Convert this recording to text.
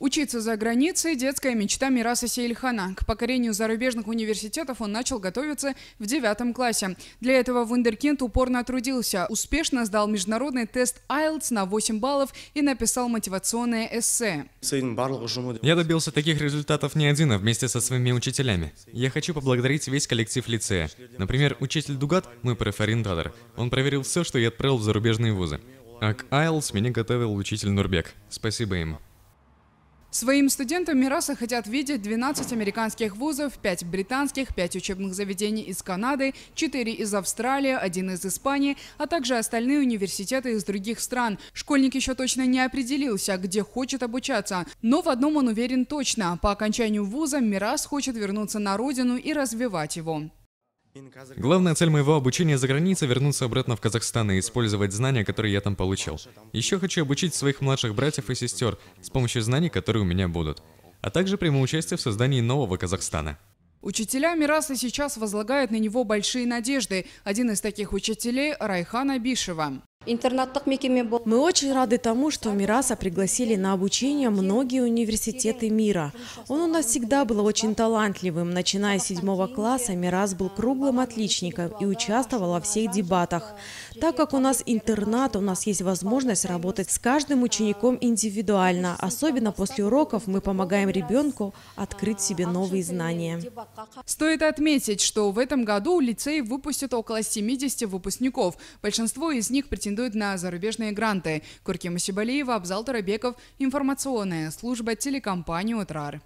Учиться за границей – детская мечта Мираса Сейльхана. К покорению зарубежных университетов он начал готовиться в девятом классе. Для этого вундеркинд упорно трудился, успешно сдал международный тест IELTS на 8 баллов и написал мотивационное эссе. Я добился таких результатов не один, а вместе со своими учителями. Я хочу поблагодарить весь коллектив лицея. Например, учитель Дугат, мой преферентатор, он проверил все, что я отправил в зарубежные вузы. А к IELTS меня готовил учитель Нурбек. Спасибо им. Своим студентам Мираса хотят видеть 12 американских вузов, 5 британских, 5 учебных заведений из Канады, 4 из Австралии, 1 из Испании, а также остальные университеты из других стран. Школьник еще точно не определился, где хочет обучаться, но в одном он уверен точно – по окончанию вуза Мирас хочет вернуться на родину и развивать его. Главная цель моего обучения за границей — вернуться обратно в Казахстан и использовать знания, которые я там получил. Еще хочу обучить своих младших братьев и сестер с помощью знаний, которые у меня будут. А также приму участие в создании нового Казахстана. Учителя Мираса сейчас возлагают на него большие надежды. Один из таких учителей – Райхана Бишева. Мы очень рады тому, что Мираса пригласили на обучение многие университеты мира. Он у нас всегда был очень талантливым. Начиная с седьмого класса Мирас был круглым отличником и участвовал во всех дебатах. Так как у нас интернат, у нас есть возможность работать с каждым учеником индивидуально. Особенно после уроков мы помогаем ребенку открыть себе новые знания. Стоит отметить, что в этом году лицей выпустят около 70 выпускников. Большинство из них претендуют претендует на зарубежные гранты. Куркима Сибалиева, Абзал Тарабеков, информационная служба телекомпании «Утрар».